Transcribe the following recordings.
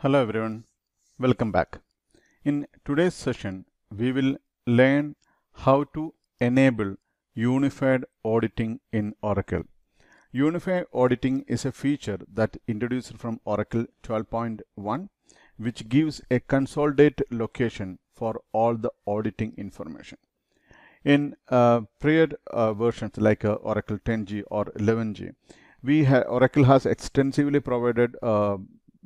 Hello everyone, welcome back. In today's session, we will learn how to enable unified auditing in Oracle. Unified auditing is a feature that introduced from Oracle 12.1, which gives a consolidate location for all the auditing information. In uh, prior uh, versions like uh, Oracle 10G or 11G, we ha Oracle has extensively provided uh,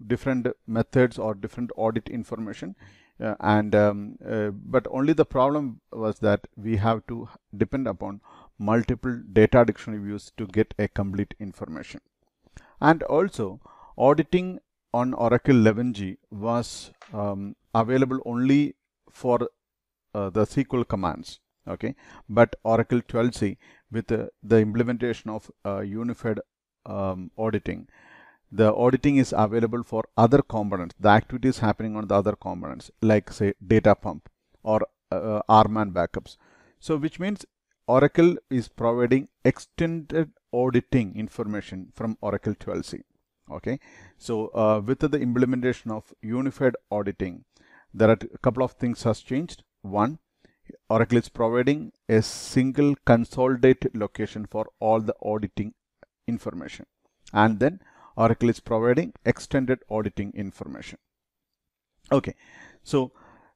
different methods or different audit information uh, and um, uh, but only the problem was that we have to depend upon multiple data dictionary views to get a complete information and also auditing on Oracle 11g was um, available only for uh, the SQL commands okay but Oracle 12c with uh, the implementation of uh, unified um, auditing the auditing is available for other components, the activities happening on the other components, like say data pump or uh, RMAN backups. So which means Oracle is providing extended auditing information from Oracle 12c. Okay, so uh, with the implementation of unified auditing, there are a couple of things has changed. One, Oracle is providing a single consolidated location for all the auditing information. And then Oracle is providing extended auditing information. Okay, so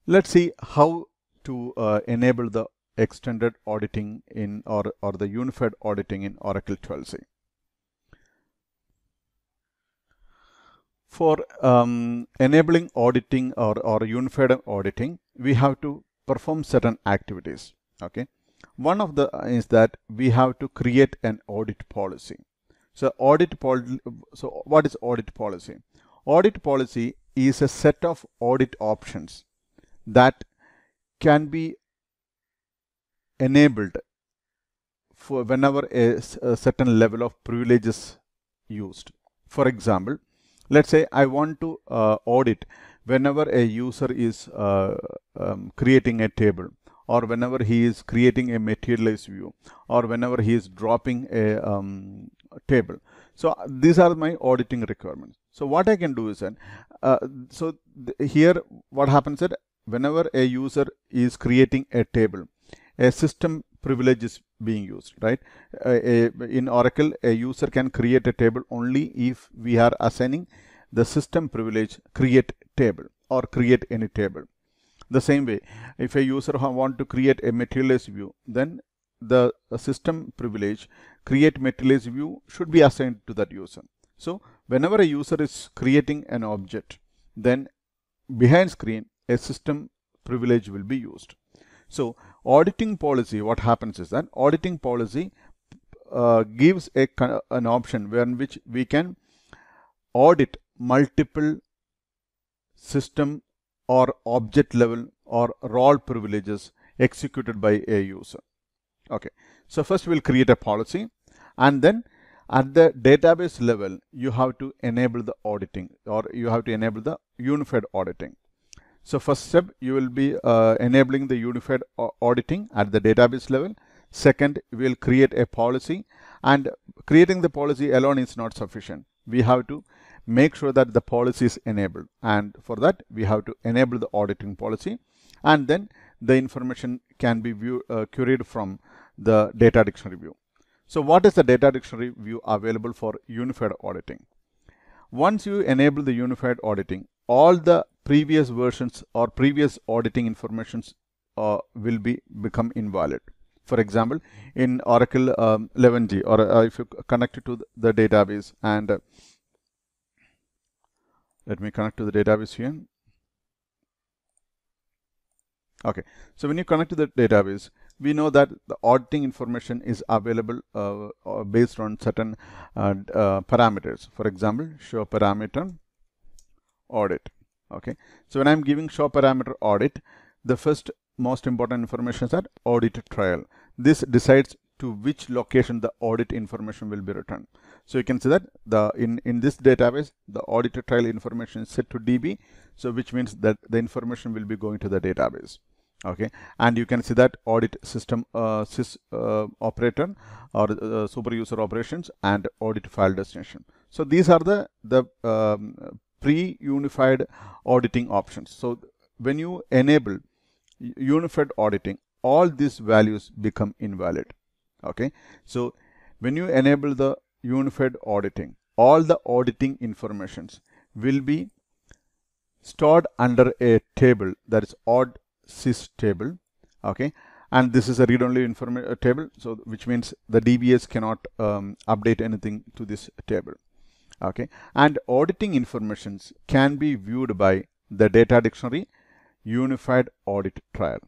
let's see how to uh, enable the extended auditing in or, or the unified auditing in Oracle 12c. For um, enabling auditing or, or unified auditing, we have to perform certain activities. Okay. One of the uh, is that we have to create an audit policy. So audit pol so what is audit policy? Audit policy is a set of audit options that can be enabled for whenever a, a certain level of privilege is used. For example, let's say I want to uh, audit whenever a user is uh, um, creating a table or whenever he is creating a materialized view or whenever he is dropping a um, table. So uh, these are my auditing requirements. So what I can do is that, uh, so here what happens is whenever a user is creating a table, a system privilege is being used, right? Uh, a, in Oracle, a user can create a table only if we are assigning the system privilege create table or create any table. The same way, if a user want to create a materialized view, then the system privilege create materialize view should be assigned to that user. So whenever a user is creating an object, then behind screen, a system privilege will be used. So auditing policy, what happens is that auditing policy uh, gives a an option where in which we can audit multiple system or object level or role privileges executed by a user. Okay. So first we'll create a policy and then at the database level you have to enable the auditing or you have to enable the unified auditing. So first step you will be uh, enabling the unified auditing at the database level. Second we will create a policy and creating the policy alone is not sufficient. We have to make sure that the policy is enabled and for that we have to enable the auditing policy and then the information can be view, uh, queried from the data dictionary view. So what is the data dictionary view available for unified auditing? Once you enable the unified auditing, all the previous versions or previous auditing informations uh, will be become invalid. For example, in Oracle um, 11g or uh, if you connect it to the database and uh, let me connect to the database here. Okay, so when you connect to the database, we know that the auditing information is available uh, uh based on certain uh, uh, parameters. For example, show parameter audit. Okay. So when I'm giving show parameter audit, the first most important information is that audit trail. This decides to which location the audit information will be returned. So you can see that the in, in this database, the audit trail information is set to DB. So which means that the information will be going to the database okay and you can see that audit system uh, sys uh, operator or uh, super user operations and audit file destination so these are the the um, pre-unified auditing options so when you enable unified auditing all these values become invalid okay so when you enable the unified auditing all the auditing informations will be stored under a table that is odd sys table okay and this is a read-only uh, table so which means the DBS cannot um, update anything to this table okay and auditing informations can be viewed by the data dictionary unified audit trial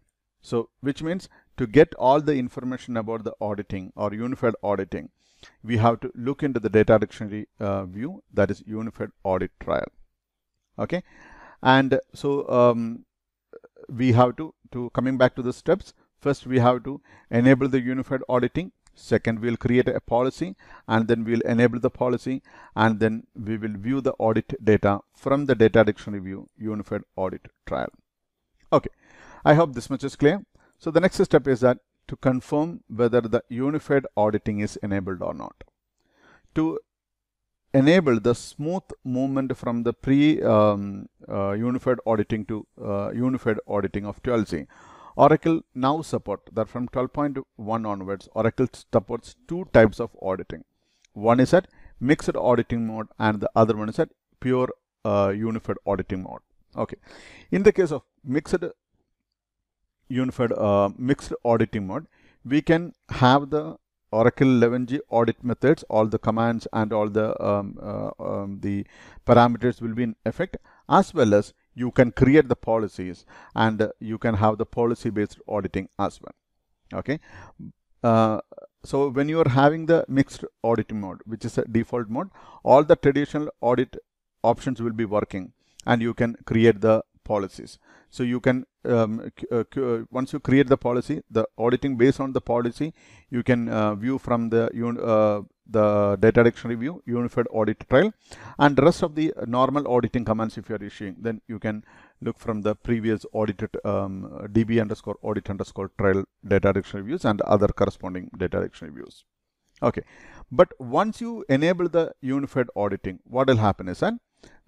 so which means to get all the information about the auditing or unified auditing we have to look into the data dictionary uh, view that is unified audit trial okay and so um, we have to, to coming back to the steps, first we have to enable the unified auditing. Second, we'll create a policy and then we'll enable the policy and then we will view the audit data from the data dictionary view unified audit trial. Okay, I hope this much is clear. So the next step is that to confirm whether the unified auditing is enabled or not. To enable the smooth movement from the pre-unified um, uh, auditing to uh, unified auditing of 12c. Oracle now support that from 12.1 onwards, Oracle supports two types of auditing. One is at mixed auditing mode and the other one is at pure uh, unified auditing mode. Okay. In the case of mixed unified uh, mixed auditing mode, we can have the Oracle 11g audit methods, all the commands and all the, um, uh, um, the parameters will be in effect as well as you can create the policies and you can have the policy based auditing as well. Okay. Uh, so when you are having the mixed auditing mode, which is a default mode, all the traditional audit options will be working and you can create the policies. So you can um, uh, uh, once you create the policy, the auditing based on the policy, you can uh, view from the uh, the data dictionary view, unified audit trail, and the rest of the normal auditing commands if you are issuing, then you can look from the previous audited um, db underscore audit underscore trail data dictionary views and other corresponding data dictionary views. Okay, but once you enable the unified auditing, what will happen is that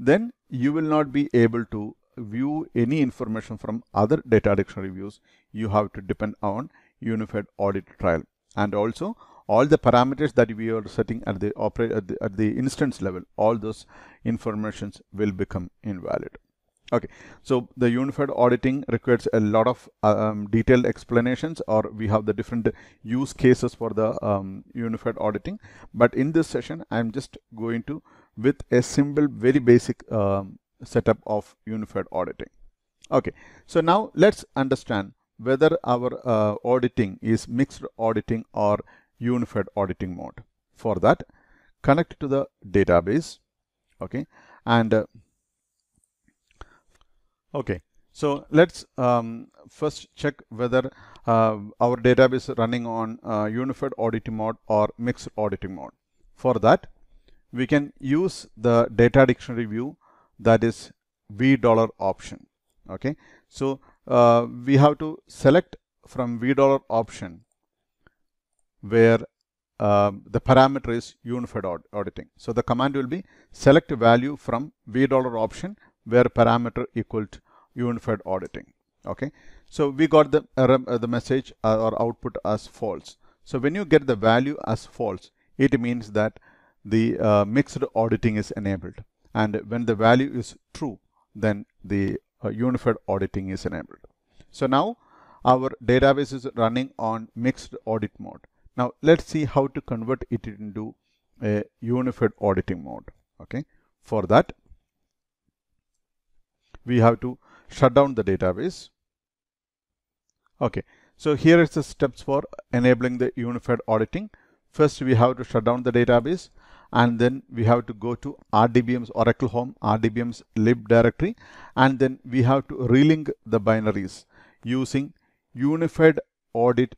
then you will not be able to view any information from other data dictionary views, you have to depend on unified audit trial. And also all the parameters that we are setting at the operate at the, at the instance level, all those informations will become invalid. Okay, so the unified auditing requires a lot of um, detailed explanations or we have the different use cases for the um, unified auditing. But in this session, I'm just going to with a simple very basic um, setup of unified auditing. Okay, so now let's understand whether our uh, auditing is mixed auditing or unified auditing mode. For that, connect to the database. Okay, and uh, okay, so let's um, first check whether uh, our database is running on uh, unified auditing mode or mixed auditing mode. For that, we can use the data dictionary view that is V dollar option. Okay. So uh, we have to select from V dollar option where uh, the parameter is unified aud auditing. So the command will be select value from V dollar option where parameter equal to unified auditing. Okay. So we got the uh, error, uh, the message uh, or output as false. So when you get the value as false, it means that the uh, mixed auditing is enabled and when the value is true then the uh, unified auditing is enabled. So now our database is running on mixed audit mode. Now let's see how to convert it into a unified auditing mode. Okay, for that we have to shut down the database. Okay, so here is the steps for enabling the unified auditing. First, we have to shut down the database and then we have to go to RDBM's Oracle Home, RDBM's lib directory and then we have to relink the binaries using unified audit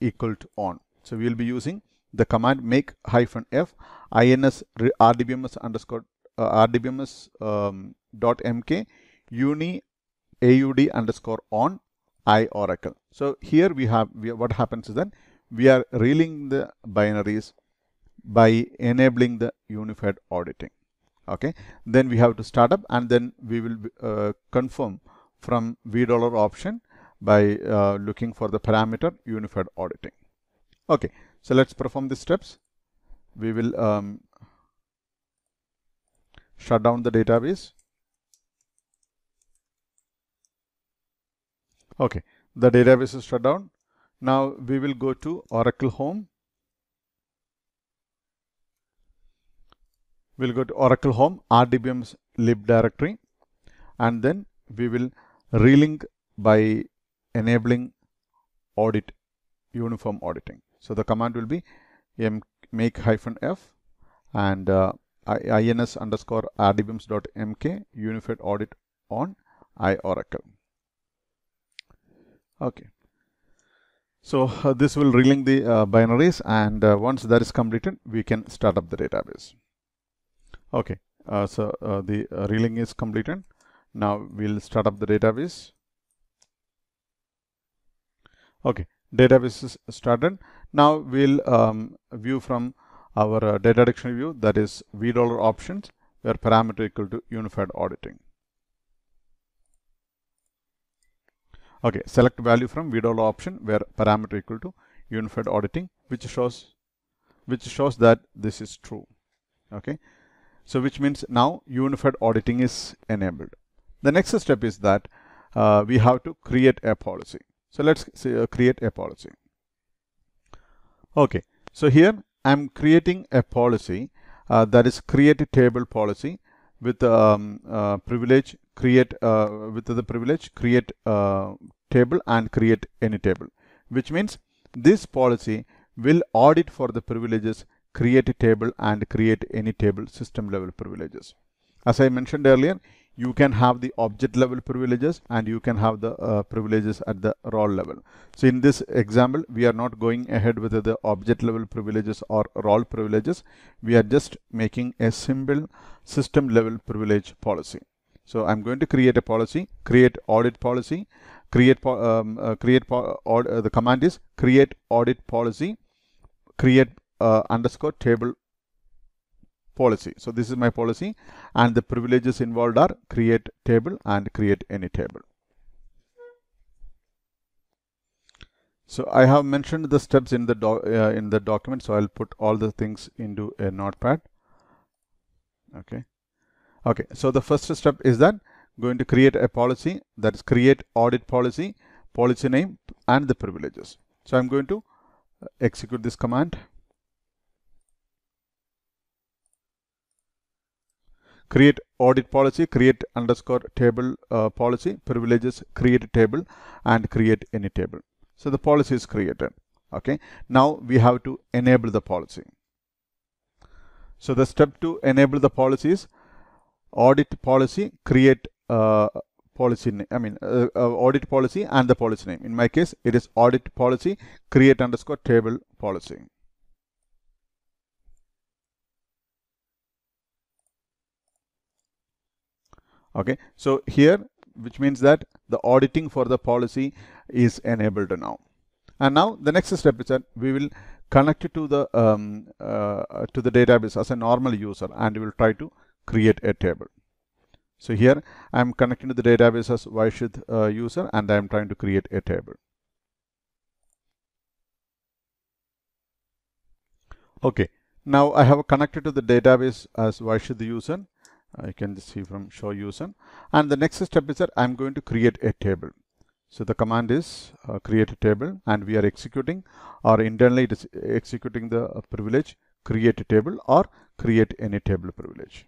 equal to on. So we will be using the command make hyphen f ins rdbms underscore uh, rdbms um, dot mk uni aud underscore on i oracle. So here we have we, what happens is that we are reeling the binaries by enabling the unified auditing. Okay, then we have to start up and then we will uh, confirm from V dollar option by uh, looking for the parameter unified auditing. Okay, so let's perform the steps. We will um, shut down the database. Okay, the database is shut down. Now we will go to Oracle Home We'll go to Oracle Home, RDBM's lib directory, and then we will relink by enabling audit, uniform auditing. So the command will be make hyphen F and uh, ins underscore MK unified audit on ioracle. Okay. So uh, this will relink the uh, binaries and uh, once that is completed, we can start up the database. Okay, uh, so uh, the uh, reeling is completed. Now we'll start up the database. Okay, database is started. Now we'll um, view from our uh, data dictionary view that is V dollar options where parameter equal to unified auditing. Okay, select value from V dollar option where parameter equal to unified auditing which shows which shows that this is true. Okay, so which means now unified auditing is enabled. The next step is that uh, we have to create a policy. So let's say, uh, create a policy. Okay, so here I'm creating a policy uh, that is create table policy with um, uh, privilege create uh, with the privilege create uh, table and create any table, which means this policy will audit for the privileges create a table and create any table system level privileges. As I mentioned earlier, you can have the object level privileges and you can have the uh, privileges at the role level. So in this example, we are not going ahead with the object level privileges or role privileges. We are just making a simple system level privilege policy. So I'm going to create a policy, create audit policy, create, um, uh, create uh, the command is create audit policy, create uh, underscore table policy. So this is my policy and the privileges involved are create table and create any table. So I have mentioned the steps in the uh, in the document. So I'll put all the things into a notepad. Okay. Okay. So the first step is that going to create a policy that is create audit policy, policy name and the privileges. So I'm going to execute this command. create audit policy, create underscore table uh, policy, privileges, create table and create any table. So the policy is created. Okay. Now we have to enable the policy. So the step to enable the policy is audit policy, create uh, policy name, I mean uh, uh, audit policy and the policy name. In my case, it is audit policy create underscore table policy. Okay, so here which means that the auditing for the policy is enabled now. And now the next step is that we will connect to the um, uh, to the database as a normal user and we will try to create a table. So here I am connecting to the database as Vaishith uh, user and I am trying to create a table. Okay, now I have connected to the database as Vaishith user I can just see from show user and the next step is that I'm going to create a table. So the command is uh, create a table and we are executing or internally it is executing the uh, privilege create a table or create any table privilege.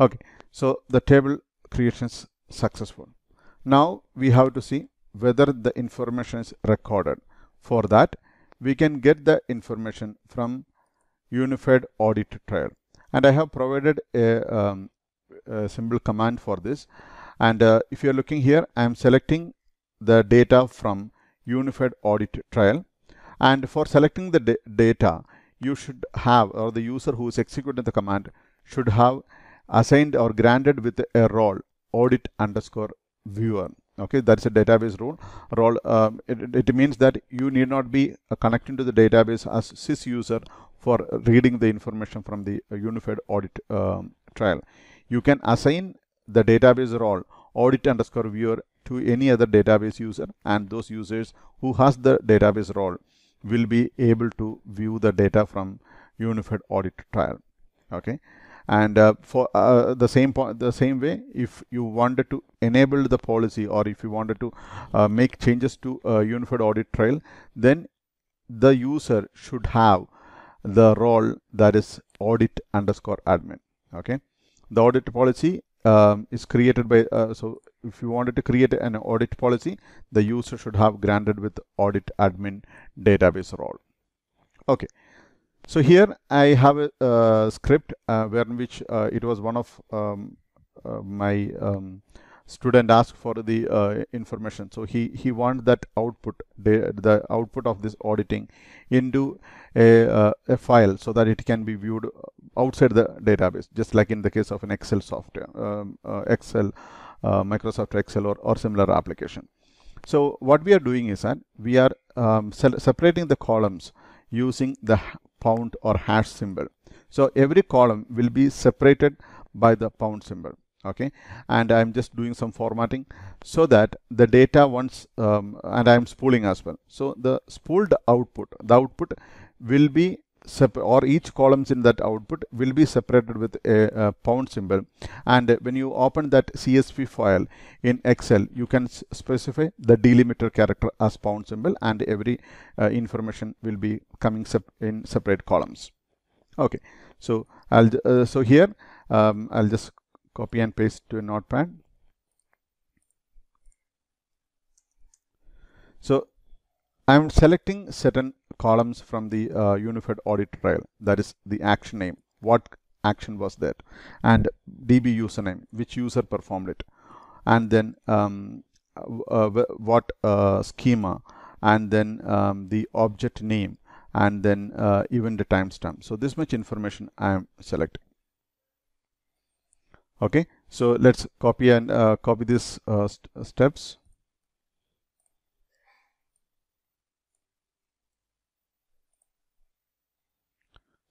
Okay, so the table creation is successful. Now we have to see whether the information is recorded. For that we can get the information from unified audit trail and I have provided a, um, a simple command for this and uh, if you are looking here I am selecting the data from unified audit trial and for selecting the data you should have or the user who is executing the command should have assigned or granted with a role audit underscore viewer okay that's a database role role um, it, it means that you need not be uh, connecting to the database as sys user for reading the information from the uh, unified audit um, trial. You can assign the database role audit underscore viewer to any other database user and those users who has the database role will be able to view the data from unified audit trial okay and uh, for uh, the same point the same way if you wanted to enable the policy or if you wanted to uh, make changes to uh, unified audit trail then the user should have the role that is audit underscore admin. Okay. The audit policy um, is created by, uh, so if you wanted to create an audit policy, the user should have granted with audit admin database role. Okay. So here I have a script uh, where in which uh, it was one of um, uh, my um, student asked for the uh, information so he he wanted that output the, the output of this auditing into a, uh, a file so that it can be viewed uh, outside the database just like in the case of an Excel software um, uh, Excel uh, Microsoft Excel or, or similar application. So what we are doing is that we are um, separating the columns using the pound or hash symbol. So every column will be separated by the pound symbol okay and I'm just doing some formatting so that the data once um, and I'm spooling as well so the spooled output the output will be or each columns in that output will be separated with a, a, pound symbol and when you open that CSV file in Excel you can specify the delimiter character as pound symbol and every uh, information will be coming sep in separate columns okay so I'll uh, so here um, I'll just copy and paste to a notepad so I'm selecting certain columns from the uh, unified audit trail that is the action name what action was that and db username which user performed it and then um, uh, uh what uh, schema and then um, the object name and then uh, even the timestamp so this much information I am selecting okay so let's copy and uh, copy this uh, st steps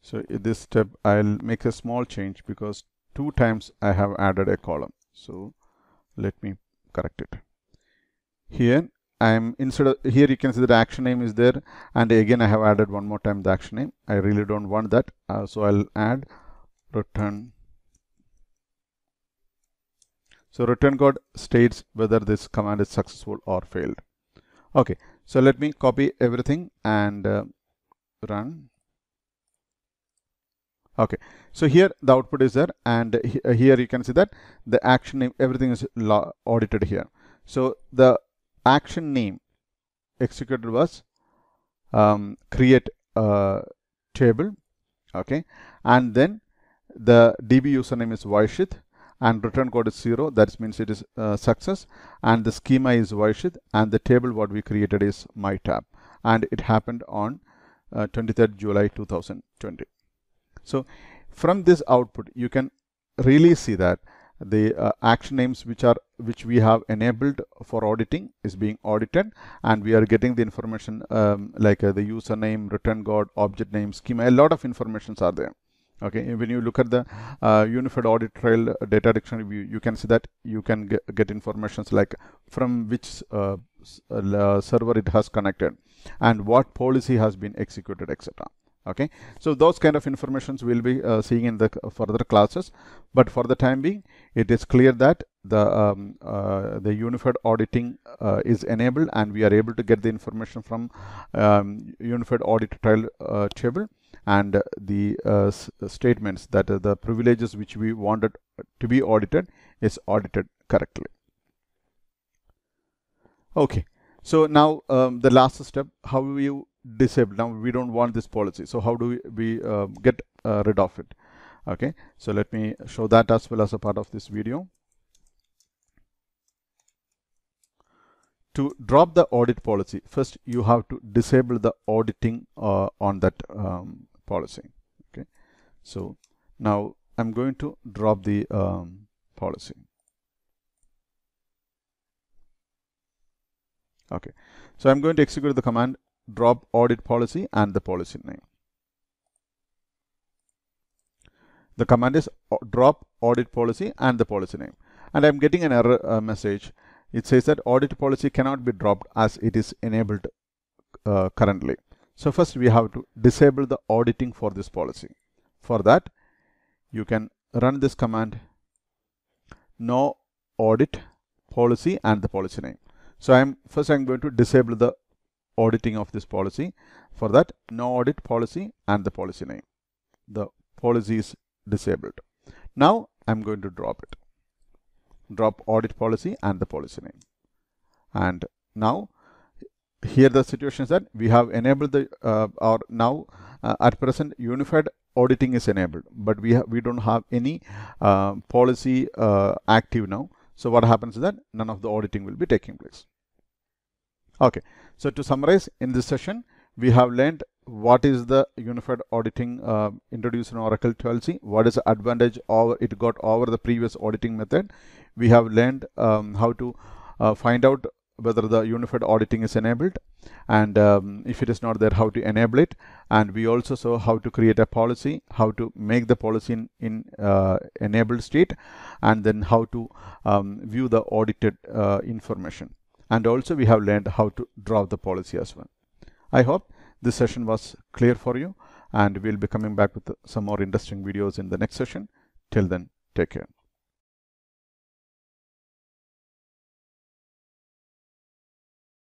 So in this step I'll make a small change because two times I have added a column. So let me correct it. Here I'm instead of here you can see that action name is there and again I have added one more time the action name. I really don't want that. Uh, so I'll add return. So return code states whether this command is successful or failed. Okay, so let me copy everything and uh, run. Okay, so here the output is there and uh, here you can see that the action name, everything is audited here. So the action name executed was um, create a table, okay, and then the DB username is Vaishit and return code is 0, that means it is uh, success and the schema is Vaishit and the table what we created is MyTab and it happened on uh, 23rd July 2020. So from this output, you can really see that the uh, action names which are which we have enabled for auditing is being audited and we are getting the information um, like uh, the username return god object name schema a lot of informations are there okay when you look at the uh, unified audit trail data dictionary you, you can see that you can get, get informations like from which uh, uh, server it has connected and what policy has been executed etc okay so those kind of informations we'll be uh, seeing in the further classes but for the time being it is clear that the um, uh, the unified auditing uh, is enabled and we are able to get the information from um, unified audit trial uh, table and the uh, statements that the privileges which we wanted to be audited is audited correctly okay so now um, the last step how you disabled now we don't want this policy so how do we, we uh, get uh, rid of it okay so let me show that as well as a part of this video to drop the audit policy first you have to disable the auditing uh, on that um, policy okay so now I'm going to drop the um, policy okay so I'm going to execute the command drop audit policy and the policy name. The command is drop audit policy and the policy name. And I'm getting an error uh, message. It says that audit policy cannot be dropped as it is enabled uh, currently. So first we have to disable the auditing for this policy. For that, you can run this command no audit policy and the policy name. So I'm first I'm going to disable the auditing of this policy. For that, no audit policy and the policy name. The policy is disabled. Now I'm going to drop it. Drop audit policy and the policy name. And now here the situation is that we have enabled the uh, or now uh, at present unified auditing is enabled but we we don't have any uh, policy uh, active now so what happens is that none of the auditing will be taking place Okay. So to summarize in this session, we have learned what is the unified auditing uh, introduced in Oracle 12c, what is the advantage of it got over the previous auditing method. We have learned um, how to uh, find out whether the unified auditing is enabled and um, if it is not there how to enable it and we also saw how to create a policy how to make the policy in, in uh, enabled state and then how to um, view the audited uh, information and also we have learned how to draw the policy as well. I hope this session was clear for you and we'll be coming back with some more interesting videos in the next session. Till then, take care.